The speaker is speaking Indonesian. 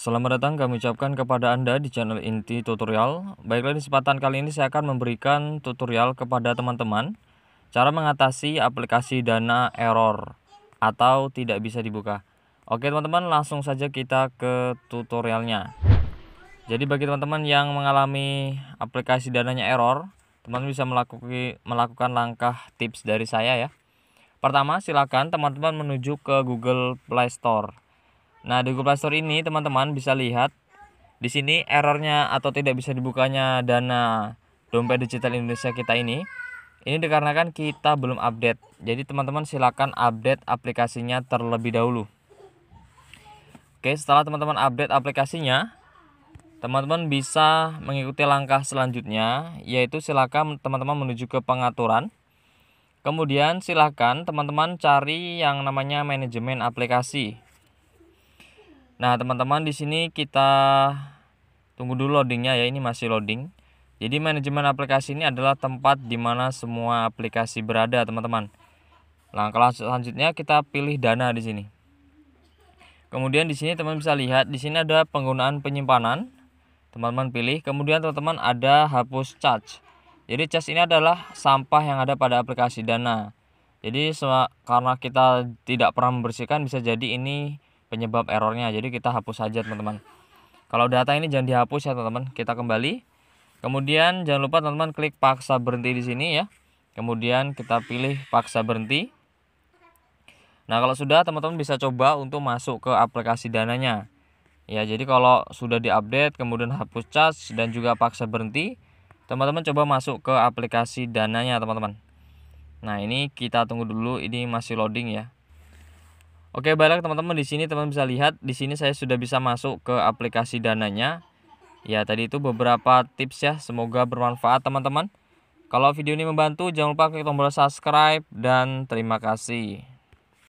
Selamat datang kami ucapkan kepada Anda di channel inti tutorial Baiklah di kesempatan kali ini saya akan memberikan tutorial kepada teman-teman Cara mengatasi aplikasi dana error atau tidak bisa dibuka Oke teman-teman langsung saja kita ke tutorialnya Jadi bagi teman-teman yang mengalami aplikasi dananya error Teman bisa melakukan, melakukan langkah tips dari saya ya Pertama silakan teman-teman menuju ke Google Play Store Nah, di Google Play Store ini teman-teman bisa lihat di sini errornya atau tidak bisa dibukanya dana dompet digital Indonesia kita ini. Ini dikarenakan kita belum update. Jadi teman-teman silakan update aplikasinya terlebih dahulu. Oke, setelah teman-teman update aplikasinya, teman-teman bisa mengikuti langkah selanjutnya yaitu silakan teman-teman menuju ke pengaturan. Kemudian silakan teman-teman cari yang namanya manajemen aplikasi. Nah, teman-teman di sini kita tunggu dulu loadingnya ya, ini masih loading. Jadi manajemen aplikasi ini adalah tempat di mana semua aplikasi berada, teman-teman. Langkah selanjutnya kita pilih dana di sini. Kemudian di sini teman bisa lihat di sini ada penggunaan penyimpanan. Teman-teman pilih, kemudian teman-teman ada hapus charge. Jadi charge ini adalah sampah yang ada pada aplikasi dana. Jadi karena kita tidak pernah membersihkan bisa jadi ini penyebab errornya jadi kita hapus saja teman-teman kalau data ini jangan dihapus ya teman-teman kita kembali kemudian jangan lupa teman-teman klik paksa berhenti di sini ya kemudian kita pilih paksa berhenti nah kalau sudah teman-teman bisa coba untuk masuk ke aplikasi dananya ya jadi kalau sudah diupdate kemudian hapus charge dan juga paksa berhenti teman-teman coba masuk ke aplikasi dananya teman-teman Nah ini kita tunggu dulu ini masih loading ya Oke, baiklah teman-teman di sini teman bisa lihat di sini saya sudah bisa masuk ke aplikasi dananya. Ya, tadi itu beberapa tips ya, semoga bermanfaat teman-teman. Kalau video ini membantu, jangan lupa klik tombol subscribe dan terima kasih.